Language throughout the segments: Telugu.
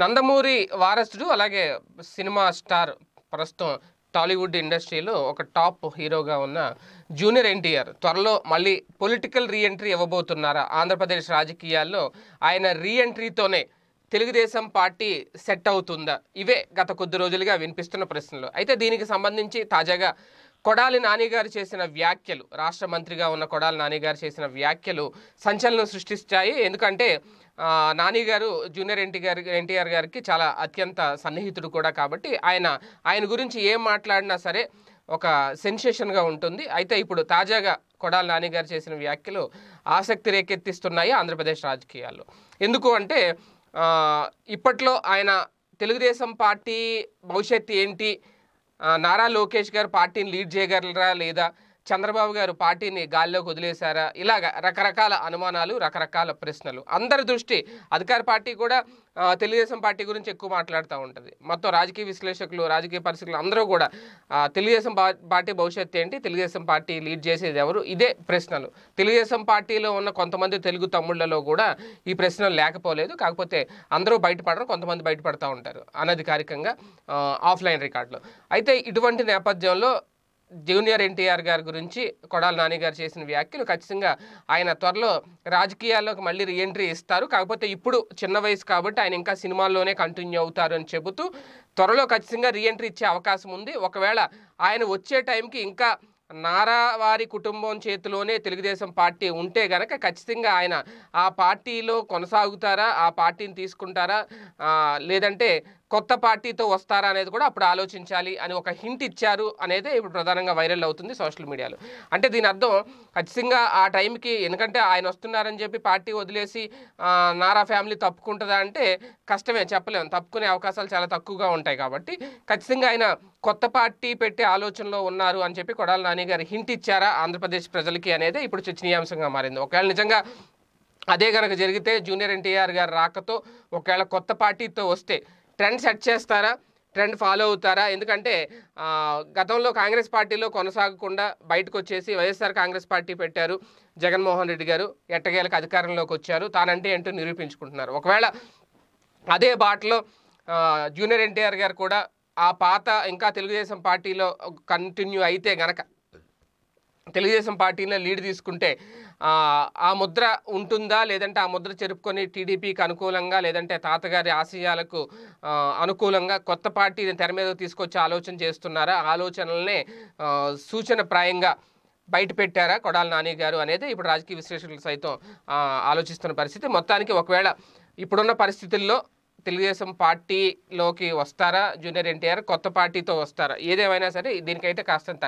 నందమూరి వారసుడు అలాగే సినిమా స్టార్ ప్రస్తుతం టాలీవుడ్ ఇండస్ట్రీలో ఒక టాప్ హీరోగా ఉన్న జూనియర్ ఎన్టీఆర్ త్వరలో మళ్ళీ పొలిటికల్ రీఎంట్రీ ఇవ్వబోతున్నారా ఆంధ్రప్రదేశ్ రాజకీయాల్లో ఆయన రీఎంట్రీతోనే తెలుగుదేశం పార్టీ సెట్ అవుతుందా ఇవే గత కొద్ది రోజులుగా వినిపిస్తున్న ప్రశ్నలు అయితే దీనికి సంబంధించి తాజాగా కొడాలి నానిగారు చేసిన వ్యాఖ్యలు రాష్ట్ర మంత్రిగా ఉన్న కొడాలి నానిగారు చేసిన వ్యాఖ్యలు సంచలనం సృష్టిస్తాయి ఎందుకంటే నానిగారు జూనియర్ ఎన్టీఆర్ ఎన్టీఆర్ గారికి చాలా అత్యంత సన్నిహితుడు కూడా కాబట్టి ఆయన ఆయన గురించి ఏం మాట్లాడినా సరే ఒక సెన్సేషన్గా ఉంటుంది అయితే ఇప్పుడు తాజాగా నాని నానిగారు చేసిన వ్యాఖ్యలు ఆసక్తి రేకెత్తిస్తున్నాయి ఆంధ్రప్రదేశ్ రాజకీయాల్లో ఎందుకు అంటే ఇప్పట్లో ఆయన తెలుగుదేశం పార్టీ భవిష్యత్తు ఏంటి నారా లోకేష్ గారు పార్టీని లీడ్ చేయగలరా లేదా చంద్రబాబు గారు పార్టీని గాల్లోకి వదిలేశారా ఇలాగ రకరకాల అనుమానాలు రకరకాల ప్రశ్నలు అందరి దృష్టి అధికార పార్టీ కూడా తెలుగుదేశం పార్టీ గురించి ఎక్కువ మాట్లాడుతూ ఉంటుంది మొత్తం రాజకీయ విశ్లేషకులు రాజకీయ పరిస్థితులు అందరూ కూడా తెలుగుదేశం పార్టీ భవిష్యత్తు ఏంటి తెలుగుదేశం పార్టీ లీడ్ చేసేది ఎవరు ఇదే ప్రశ్నలు తెలుగుదేశం పార్టీలో ఉన్న కొంతమంది తెలుగు తమ్ముళ్లలో కూడా ఈ ప్రశ్నలు లేకపోలేదు కాకపోతే అందరూ బయటపడరు కొంతమంది బయటపడతూ ఉంటారు అనధికారికంగా ఆఫ్లైన్ రికార్డులు అయితే ఇటువంటి నేపథ్యంలో జూనియర్ ఎన్టీఆర్ గారి గురించి కొడాల నాని గారు చేసిన వ్యాఖ్యలు ఖచ్చితంగా ఆయన త్వరలో రాజకీయాల్లోకి మళ్ళీ రీఎంట్రీ ఇస్తారు కాకపోతే ఇప్పుడు చిన్న వయసు కాబట్టి ఆయన ఇంకా సినిమాల్లోనే కంటిన్యూ అవుతారు అని చెబుతూ త్వరలో ఖచ్చితంగా రీఎంట్రీ ఇచ్చే అవకాశం ఉంది ఒకవేళ ఆయన వచ్చే టైంకి ఇంకా నారావారి కుటుంబం చేతిలోనే తెలుగుదేశం పార్టీ ఉంటే గనక ఖచ్చితంగా ఆయన ఆ పార్టీలో కొనసాగుతారా ఆ పార్టీని తీసుకుంటారా లేదంటే కొత్త పార్టీతో వస్తారా అనేది కూడా అప్పుడు ఆలోచించాలి అని ఒక హింట్ ఇచ్చారు అనేది ఇప్పుడు ప్రధానంగా వైరల్ అవుతుంది సోషల్ మీడియాలో అంటే దీని అర్థం ఖచ్చితంగా ఆ టైంకి ఎందుకంటే ఆయన వస్తున్నారని చెప్పి పార్టీ వదిలేసి నారా ఫ్యామిలీ తప్పుకుంటుందా అంటే కష్టమే చెప్పలేము తప్పుకునే అవకాశాలు చాలా తక్కువగా ఉంటాయి కాబట్టి ఖచ్చితంగా ఆయన కొత్త పార్టీ పెట్టే ఆలోచనలో ఉన్నారు అని చెప్పి కొడాల నాని గారు హింట్ ఇచ్చారా ఆంధ్రప్రదేశ్ ప్రజలకి అనేది ఇప్పుడు చర్చనీయాంశంగా మారింది ఒకవేళ నిజంగా అదే కనుక జరిగితే జూనియర్ ఎన్టీఆర్ గారు రాకతో ఒకవేళ కొత్త పార్టీతో వస్తే ట్రెండ్ సెట్ చేస్తారా ట్రెండ్ ఫాలో అవుతారా ఎందుకంటే గతంలో కాంగ్రెస్ పార్టీలో కొనసాగకుండా బయటకు వచ్చేసి వైఎస్ఆర్ కాంగ్రెస్ పార్టీ పెట్టారు జగన్మోహన్ రెడ్డి గారు ఎట్టగేలకు అధికారంలోకి వచ్చారు తానంటే ఏంటో నిరూపించుకుంటున్నారు ఒకవేళ అదే బాటలో జూనియర్ ఎన్టీఆర్ గారు కూడా ఆ పాత ఇంకా తెలుగుదేశం పార్టీలో కంటిన్యూ అయితే గనక తెలుగుదేశం పార్టీలో లీడ్ తీసుకుంటే ఆ ముద్ర ఉంటుందా లేదంటే ఆ ముద్ర చెరుపుకొని టీడీపీకి అనుకూలంగా లేదంటే తాతగారి ఆశయాలకు అనుకూలంగా కొత్త పార్టీని తెర మీద తీసుకొచ్చి ఆలోచన చేస్తున్నారా ఆలోచనలనే సూచన ప్రాయంగా బయట పెట్టారా కొడాల నాని గారు అనేది ఇప్పుడు రాజకీయ విశ్లేషకులు సైతం ఆలోచిస్తున్న పరిస్థితి మొత్తానికి ఒకవేళ ఇప్పుడున్న పరిస్థితుల్లో తెలుగుదేశం పార్టీలోకి వస్తారా జూనియర్ ఎన్టీఆర్ కొత్త పార్టీతో వస్తారా ఏదేమైనా సరే దీనికైతే కాస్తంత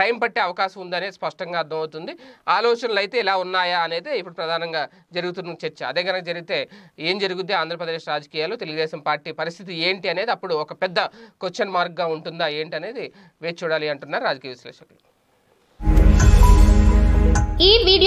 టైం పట్టే అవకాశం ఉందనే స్పష్టంగా అర్థమవుతుంది ఆలోచనలు అయితే ఇలా ఉన్నాయా అనేది ఇప్పుడు ప్రధానంగా జరుగుతున్న చర్చ అదే కనుక జరిగితే ఏం జరుగుద్ది ఆంధ్రప్రదేశ్ రాజకీయాలు తెలుగుదేశం పార్టీ పరిస్థితి ఏంటి అనేది అప్పుడు ఒక పెద్ద క్వశ్చన్ మార్క్గా ఉంటుందా ఏంటి అనేది వేచి చూడాలి అంటున్నారు రాజకీయ విశ్లేషకులు